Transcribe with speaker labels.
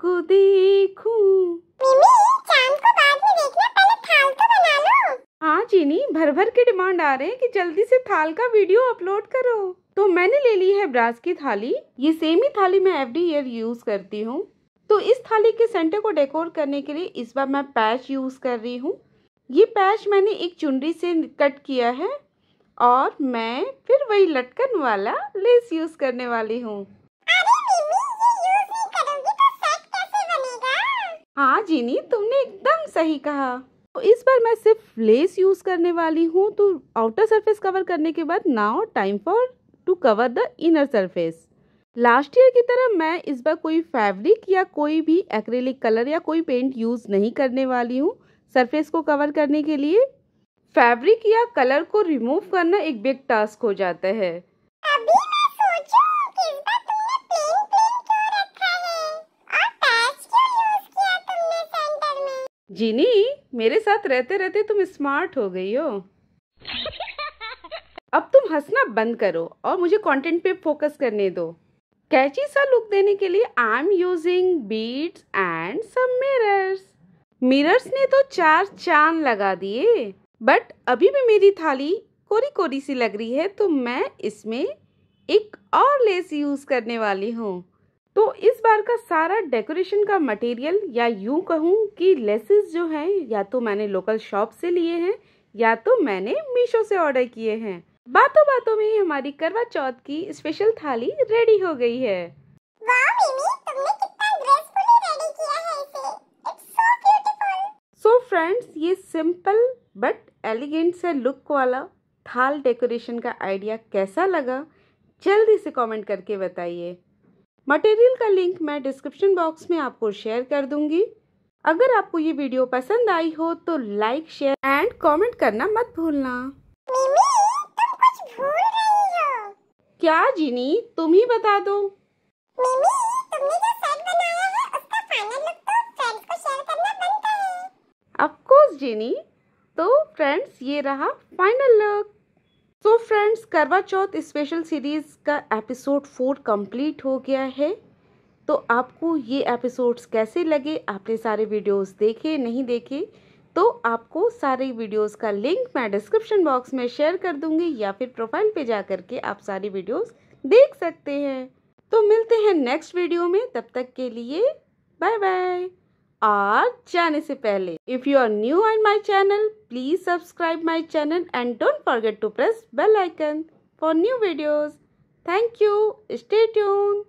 Speaker 1: को देखूं? चांद को बाद में देखना पहले थाल तो बना लो हाँ चीनी भर भर के डिमांड आ रहे हैं कि जल्दी से थाल का वीडियो अपलोड करो तो मैंने ले ली है ब्रास की थाली ये सेम ही थाली मैं एवरी ईयर यूज करती हूँ तो इस थाली के सेंटर को डेकोर करने के लिए इस बार मैं पैच यूज कर रही हूँ ये पैच मैंने एक चुनरी से कट किया है और मैं फिर वही लटकन वाला लेस यूज करने वाली हूँ हाँ जीनी तुमने एकदम सही कहा तो इस बार मैं सिर्फ लेस यूज़ करने वाली हूँ तो आउटर सरफेस कवर करने के बाद now time for to cover the inner surface last year की तरह मैं इस बार कोई फैब्रिक या कोई भी एक्रेलिक कलर या कोई पेंट यूज़ नहीं करने वाली हूँ सरफेस को कवर करने के लिए फैब्रिक या कलर को रिमूव करना एक बिग टास्क हो जाता है जीनी मेरे साथ रहते रहते तुम स्मार्ट हो गई हो अब तुम हंसना बंद करो और मुझे कंटेंट पे फोकस करने दो कैची सा लुक देने के लिए I am using beads and some mirrors mirrors ने तो चार चांद लगा दिए बट अभी भी मेरी थाली कोरी कोरी सी लग रही है तो मैं इसमें एक और लेस यूज़ करने वाली हूँ तो इस बार का सारा डेकोरेशन का मटेरियल या यूं कहूँ कि लेसेस जो हैं या तो मैंने लोकल शॉप से लिए हैं या तो मैंने मीशो से ऑर्डर किए हैं बातों बातों में ही हमारी करवा चौथ की स्पेशल थाली रेडी हो गई है सो फ्रेंड्स so ये सिंपल बट एलिगेंट से लुक वाला थाल डेकोरेशन का आइडिया कैसा लगा जल्दी से कमेंट करके बताइए मटेरियल का लिंक मैं डिस्क्रिप्शन बॉक्स में आपको शेयर कर दूंगी अगर आपको ये वीडियो पसंद आई हो तो लाइक शेयर एंड कमेंट करना मत भूलना मिमी,
Speaker 2: तुम कुछ भूल
Speaker 1: रही हो। क्या जीनी तुम ही बता दो मिमी,
Speaker 2: तुमने जो सेट बनाया है उसका फाइनल लुक तो
Speaker 1: फ्रेंड्स को शेयर करना बनता है। ऑफ कोर्स तो फ्रेंड्स ये रहा फाइनल लुक सो तो friends Karva Chauth special series का एपिसोड फोर कंप्लीट हो गया है तो आपको ये एपिसोड्स कैसे लगे आपने सारे वीडियोस देखे नहीं देखे तो आपको सारे वीडियोस का लिंक मैं डिस्क्रिप्शन बॉक्स में शेयर कर दूंगी या फिर प्रोफाइल पे जा करके आप सारी वीडियोस देख सकते हैं तो मिलते हैं नेक्स्ट वीडियो में तब तक के लिए बाय बाय और जाने से पहले if you are new on my channel please subscribe my channel and don't forget to press bell icon for new videos thank you stay tune